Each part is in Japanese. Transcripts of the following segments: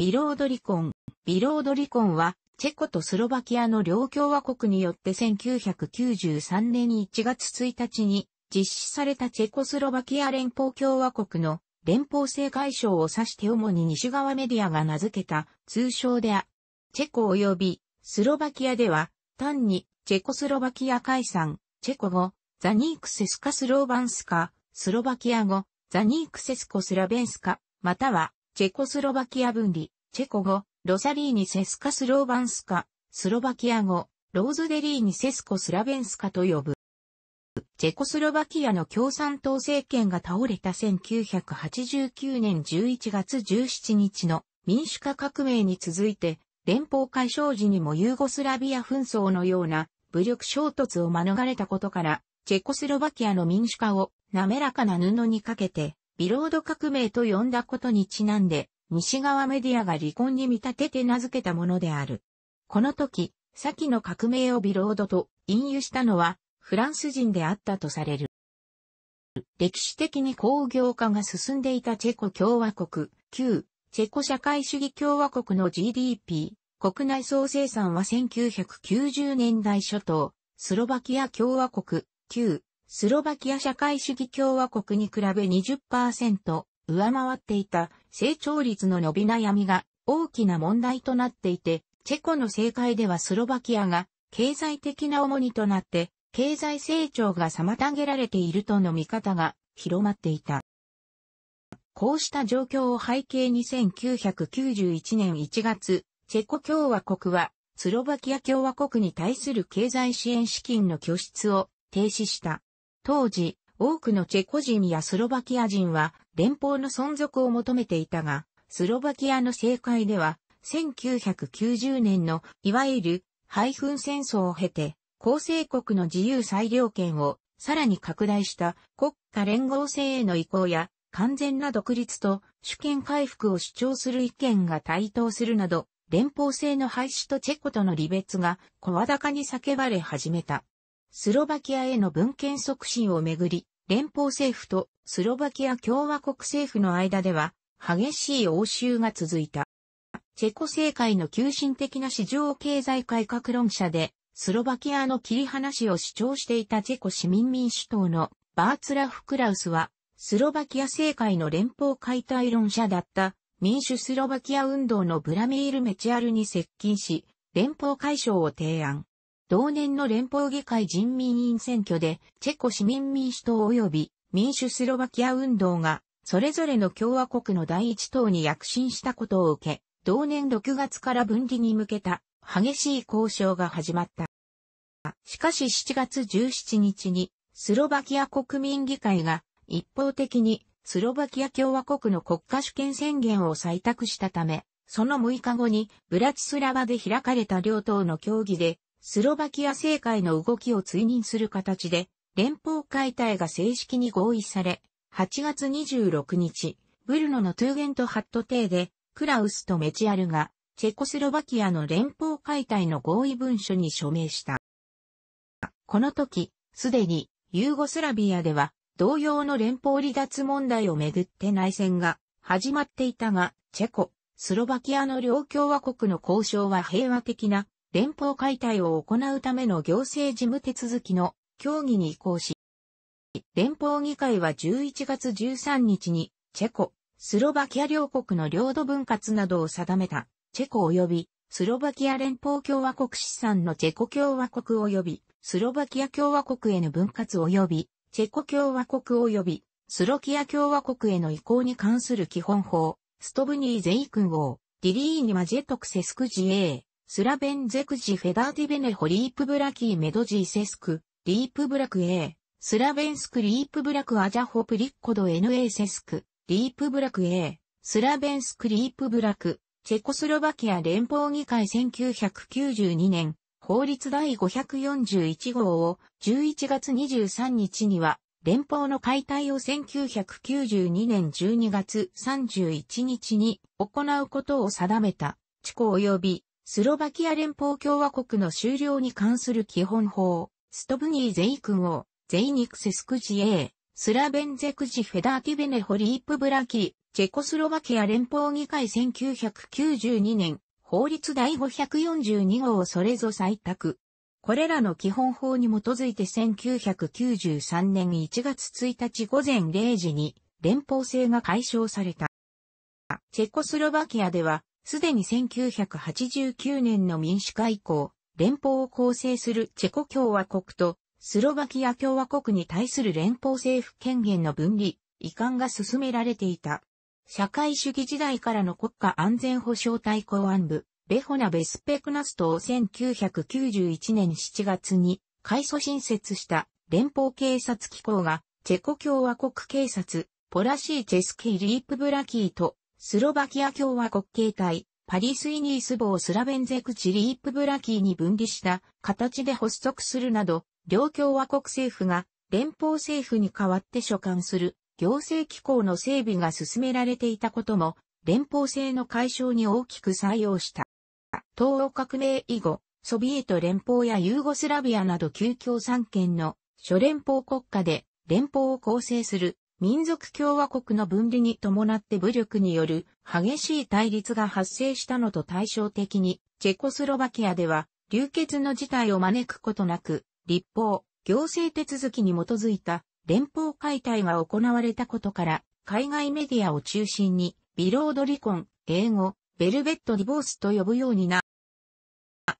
ビロードリコン。ビロードリコンは、チェコとスロバキアの両共和国によって1993年1月1日に実施されたチェコスロバキア連邦共和国の連邦制外相を指して主に西側メディアが名付けた通称であ、チェコ及びスロバキアでは単にチェコスロバキア解散、チェコ語、ザニークセスカスローバンスカ、スロバキア語、ザニークセスコスラベンスカ、またはチェコスロバキア分離、チェコ語、ロサリーニセスカスローバンスカ、スロバキア語、ローズデリーニセスコスラベンスカと呼ぶ。チェコスロバキアの共産党政権が倒れた1989年11月17日の民主化革命に続いて、連邦解消時にもユーゴスラビア紛争のような武力衝突を免れたことから、チェコスロバキアの民主化を滑らかな布にかけてビロード革命と呼んだことにちなんで、西側メディアが離婚に見立てて名付けたものである。この時、先の革命をビロードと隠喩したのは、フランス人であったとされる。歴史的に工業化が進んでいたチェコ共和国、旧、チェコ社会主義共和国の GDP、国内総生産は1990年代初頭、スロバキア共和国、旧、スロバキア社会主義共和国に比べ20%上回っていた成長率の伸び悩みが大きな問題となっていて、チェコの政界ではスロバキアが経済的な重荷となって経済成長が妨げられているとの見方が広まっていた。こうした状況を背景に1991年1月、チェコ共和国は、スロバキア共和国に対する経済支援資金の拠出を停止した。当時、多くのチェコ人やスロバキア人は連邦の存続を求めていたが、スロバキアの政界では、1990年のいわゆるフン。戦争を経て、構成国の自由裁量権をさらに拡大した国家連合制への移行や完全な独立と主権回復を主張する意見が対等するなど、連邦制の廃止とチェコとの離別が声高に叫ばれ始めた。スロバキアへの文献促進をめぐり、連邦政府とスロバキア共和国政府の間では、激しい応酬が続いた。チェコ政界の急進的な市場経済改革論者で、スロバキアの切り離しを主張していたチェコ市民民主党のバーツラフ・クラウスは、スロバキア政界の連邦解体論者だった民主スロバキア運動のブラミール・メチアルに接近し、連邦解消を提案。同年の連邦議会人民院選挙で、チェコ市民民主党及び民主スロバキア運動が、それぞれの共和国の第一党に躍進したことを受け、同年6月から分離に向けた激しい交渉が始まった。しかし7月17日に、スロバキア国民議会が一方的にスロバキア共和国の国家主権宣言を採択したため、その6日後にブラチスラバで開かれた両党の協議でスロバキア政界の動きを追認する形で、連邦解体が正式に合意され、8月26日、ブルノのトゥーゲントハット邸で、クラウスとメチアルが、チェコスロバキアの連邦解体の合意文書に署名した。この時、すでに、ユーゴスラビアでは、同様の連邦離脱問題をめぐって内戦が始まっていたが、チェコ、スロバキアの両共和国の交渉は平和的な連邦解体を行うための行政事務手続きの協議に移行し、連邦議会は11月13日にチェコ、スロバキア両国の領土分割などを定めた、チェコ及びスロバキア連邦共和国資産のチェコ共和国及びスロバキア共和国への分割及びチェコ共和国及びスロキア共和国への移行に関する基本法、ストブニーゼイ君王、ディリーニマジェトクセスクジエー。スラベンゼクジ・フェダーティベネホリープブラキーメドジーセスク、リープブラク A、スラベンスクリープブラクアジャホプリッコド NA セスク、リープブラク A、スラベンスクリープブラク、チェコスロバキア連邦議会1992年、法律第541号を11月23日には、連邦の解体を1992年12月31日に行うことを定めた、地区及びスロバキア連邦共和国の終了に関する基本法、ストブニー・ゼイ君を、ゼイニクセスクジエー、スラベンゼクジ・フェダーティベネ・ホリープ・ブラキ、チェコスロバキア連邦議会1992年、法律第542号をそれぞ採択。これらの基本法に基づいて1993年1月1日午前0時に連邦制が解消された。チェコスロバキアではすでに1989年の民主化以降、連邦を構成するチェコ共和国とスロバキア共和国に対する連邦政府権限の分離、移管が進められていた。社会主義時代からの国家安全保障対公安部、ベホナ・ベスペクナストを1991年7月に改組新設した連邦警察機構がチェコ共和国警察、ポラシーチェスキー・リープブラキーとスロバキア共和国形態、パリスイニースボースラベンゼクチリープブラキーに分離した形で発足するなど、両共和国政府が連邦政府に代わって所管する行政機構の整備が進められていたことも、連邦制の解消に大きく採用した。東欧革命以後、ソビエト連邦やユーゴスラビアなど旧共産圏の諸連邦国家で連邦を構成する民族共和国の分離に伴って武力による激しい対立が発生したのと対照的に、チェコスロバキアでは、流血の事態を招くことなく、立法、行政手続きに基づいた連邦解体が行われたことから、海外メディアを中心に、ビロードリコン、英語、ベルベットディボースと呼ぶようにな、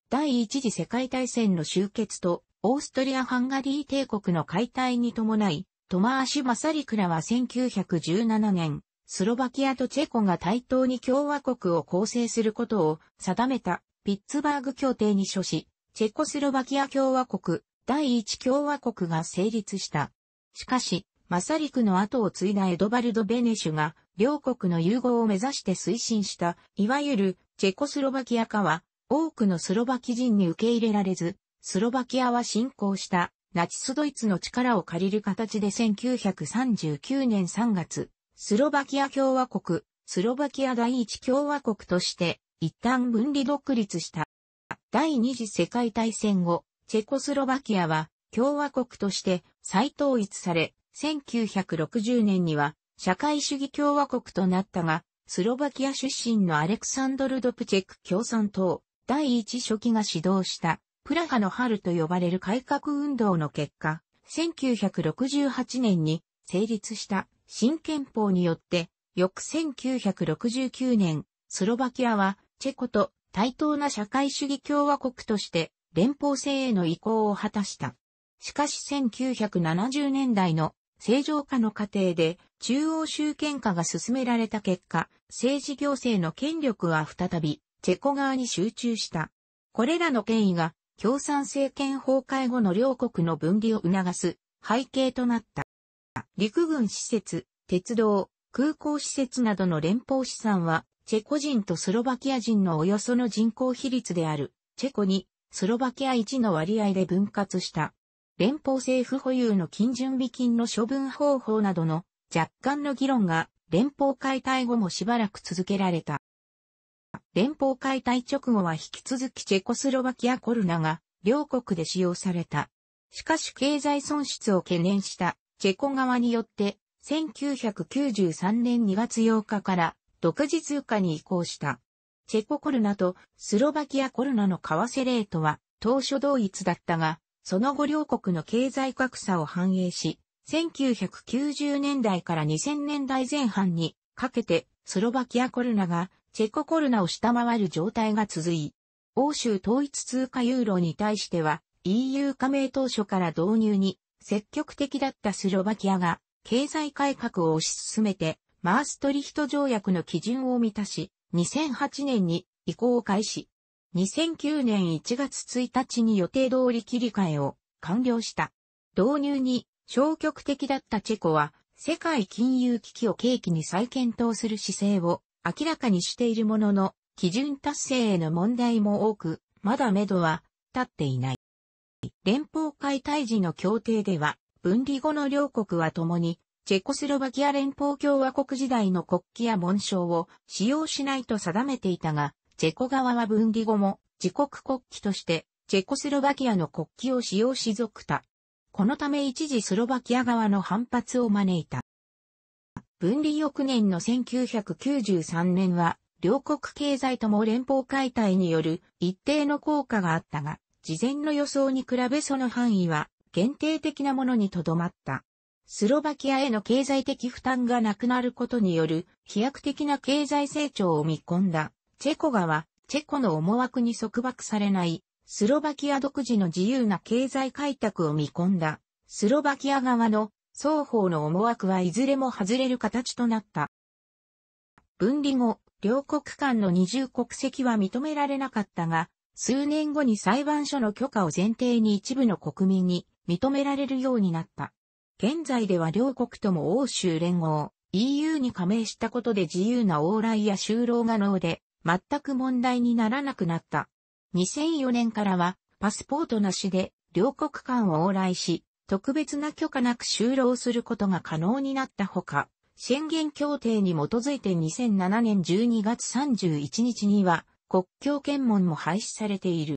第一次世界大戦の終結と、オーストリア・ハンガリー帝国の解体に伴い、トマーシュ・マサリクラは1917年、スロバキアとチェコが対等に共和国を構成することを定めたピッツバーグ協定に署し、チェコスロバキア共和国第一共和国が成立した。しかし、マサリクの後を継いだエドバルド・ベネシュが両国の融合を目指して推進した、いわゆるチェコスロバキア化は多くのスロバキ人に受け入れられず、スロバキアは侵攻したナチスドイツの力を借りる形で1939年3月、スロバキア共和国、スロバキア第一共和国として、一旦分離独立した。第二次世界大戦後、チェコスロバキアは共和国として再統一され、1960年には社会主義共和国となったが、スロバキア出身のアレクサンドル・ドプチェク共産党第一書記が指導したクラハの春と呼ばれる改革運動の結果、1968年に成立した新憲法によって、翌1969年、スロバキアはチェコと対等な社会主義共和国として連邦制への移行を果たした。しかし1970年代の正常化の過程で中央集権化が進められた結果、政治行政の権力は再びチェコ側に集中した。これらの権威が共産政権崩壊後の両国の分離を促す背景となった。陸軍施設、鉄道、空港施設などの連邦資産は、チェコ人とスロバキア人のおよその人口比率である、チェコにスロバキア1の割合で分割した。連邦政府保有の金準備金の処分方法などの若干の議論が連邦解体後もしばらく続けられた。連邦解体直後は引き続きチェコスロバキアコルナが両国で使用された。しかし経済損失を懸念したチェコ側によって1993年2月8日から独自通貨に移行した。チェココルナとスロバキアコルナの為替レートは当初同一だったが、その後両国の経済格差を反映し、1990年代から2000年代前半にかけてスロバキアコルナがチェココルナを下回る状態が続い、欧州統一通貨ユーロに対しては EU 加盟当初から導入に積極的だったスロバキアが経済改革を推し進めてマーストリヒト条約の基準を満たし2008年に移行を開始。2009年1月1日に予定通り切り替えを完了した。導入に消極的だったチェコは世界金融危機を契機に再検討する姿勢を明らかにしているものの、基準達成への問題も多く、まだ目処は立っていない。連邦解体時の協定では、分離後の両国は共に、チェコスロバキア連邦共和国時代の国旗や紋章を使用しないと定めていたが、チェコ側は分離後も自国国旗としてチェコスロバキアの国旗を使用し続くた。このため一時スロバキア側の反発を招いた。分離翌年の1993年は、両国経済とも連邦解体による一定の効果があったが、事前の予想に比べその範囲は限定的なものにとどまった。スロバキアへの経済的負担がなくなることによる飛躍的な経済成長を見込んだ。チェコ側、チェコの思惑に束縛されない、スロバキア独自の自由な経済開拓を見込んだ。スロバキア側の双方の思惑はいずれも外れる形となった。分離後、両国間の二重国籍は認められなかったが、数年後に裁判所の許可を前提に一部の国民に認められるようになった。現在では両国とも欧州連合、EU に加盟したことで自由な往来や就労が能で、全く問題にならなくなった。2004年からは、パスポートなしで、両国間を往来し、特別な許可なく就労することが可能になったほか、宣言協定に基づいて2007年12月31日には国境検問も廃止されている。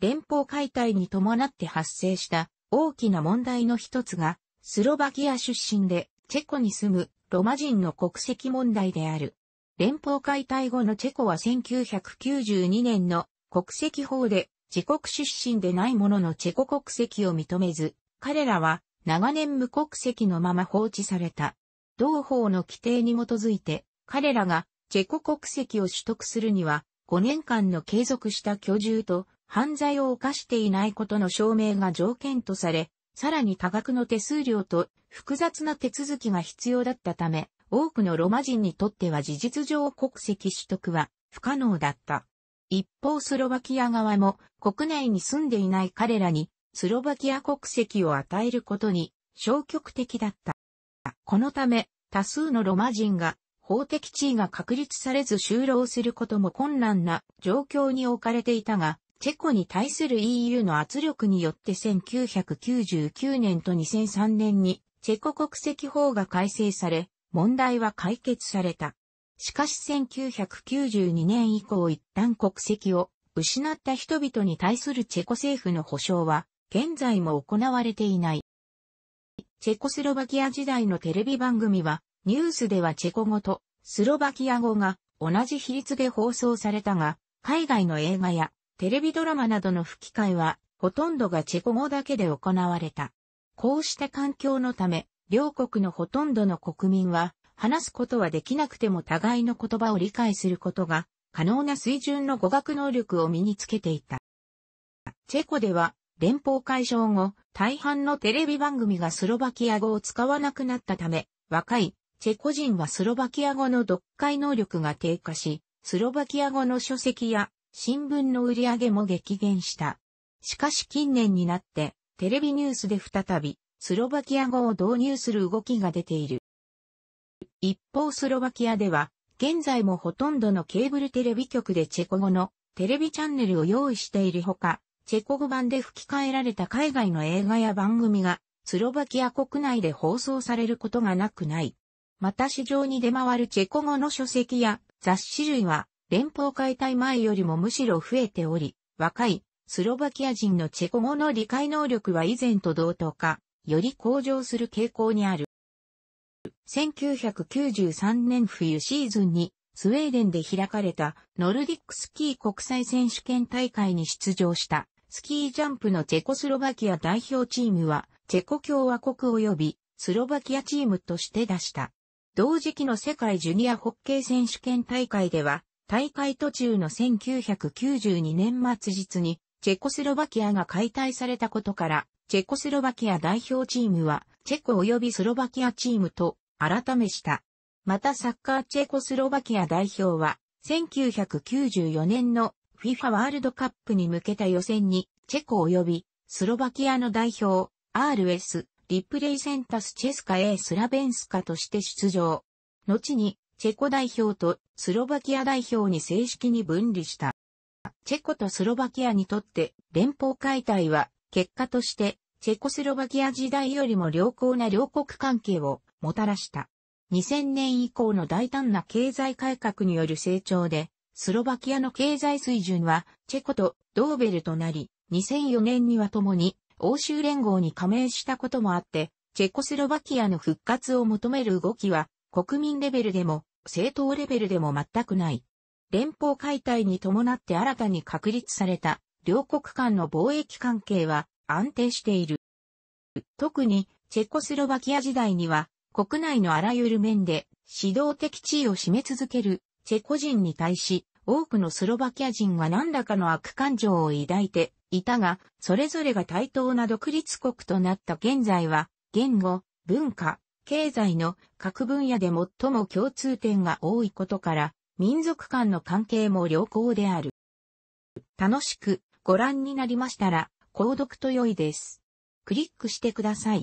連邦解体に伴って発生した大きな問題の一つが、スロバキア出身でチェコに住むロマ人の国籍問題である。連邦解体後のチェコは1992年の国籍法で自国出身でない者のチェコ国籍を認めず、彼らは長年無国籍のまま放置された。同法の規定に基づいて、彼らがチェコ国籍を取得するには、5年間の継続した居住と犯罪を犯していないことの証明が条件とされ、さらに多額の手数料と複雑な手続きが必要だったため、多くのロマ人にとっては事実上国籍取得は不可能だった。一方スロバキア側も国内に住んでいない彼らにスロバキア国籍を与えることに消極的だった。このため、多数のロマ人が法的地位が確立されず就労することも困難な状況に置かれていたが、チェコに対する EU の圧力によって1999年と2003年にチェコ国籍法が改正され、問題は解決された。しかし1992年以降一旦国籍を失った人々に対するチェコ政府の保障は現在も行われていない。チェコスロバキア時代のテレビ番組は、ニュースではチェコ語とスロバキア語が同じ比率で放送されたが、海外の映画やテレビドラマなどの吹き替えは、ほとんどがチェコ語だけで行われた。こうした環境のため、両国のほとんどの国民は、話すことはできなくても互いの言葉を理解することが可能な水準の語学能力を身につけていた。チェコでは連邦解消後、大半のテレビ番組がスロバキア語を使わなくなったため、若いチェコ人はスロバキア語の読解能力が低下し、スロバキア語の書籍や新聞の売り上げも激減した。しかし近年になって、テレビニュースで再び、スロバキア語を導入する動きが出ている。一方スロバキアでは、現在もほとんどのケーブルテレビ局でチェコ語のテレビチャンネルを用意しているほか、チェコ語版で吹き替えられた海外の映画や番組が、スロバキア国内で放送されることがなくない。また市場に出回るチェコ語の書籍や雑誌類は、連邦解体前よりもむしろ増えており、若いスロバキア人のチェコ語の理解能力は以前と同等か、より向上する傾向にある。1993年冬シーズンにスウェーデンで開かれたノルディックスキー国際選手権大会に出場したスキージャンプのチェコスロバキア代表チームは、チェコ共和国及びスロバキアチームとして出した。同時期の世界ジュニアホッケー選手権大会では、大会途中の1992年末日に、チェコスロバキアが解体されたことから、チェコスロバキア代表チームは、チェコ及びスロバキアチームと改めした。またサッカーチェコスロバキア代表は、1994年の FIFA ワールドカップに向けた予選に、チェコ及びスロバキアの代表、RS、リプレイセンタスチェスカ A スラベンスカとして出場。後に、チェコ代表とスロバキア代表に正式に分離した。チェコとスロバキアにとって連邦解体は結果としてチェコスロバキア時代よりも良好な両国関係をもたらした。2000年以降の大胆な経済改革による成長でスロバキアの経済水準は、チェコとドーベルとなり、2004年には共に欧州連合に加盟したこともあって、チェコスロバキアの復活を求める動きは、国民レベルでも、政党レベルでも全くない。連邦解体に伴って新たに確立された、両国間の貿易関係は安定している。特に、チェコスロバキア時代には、国内のあらゆる面で、指導的地位を占め続けるチェコ人に対し、多くのスロバキア人は何らかの悪感情を抱いていたが、それぞれが対等な独立国となった現在は、言語、文化、経済の各分野で最も共通点が多いことから、民族間の関係も良好である。楽しくご覧になりましたら、購読と良いです。クリックしてください。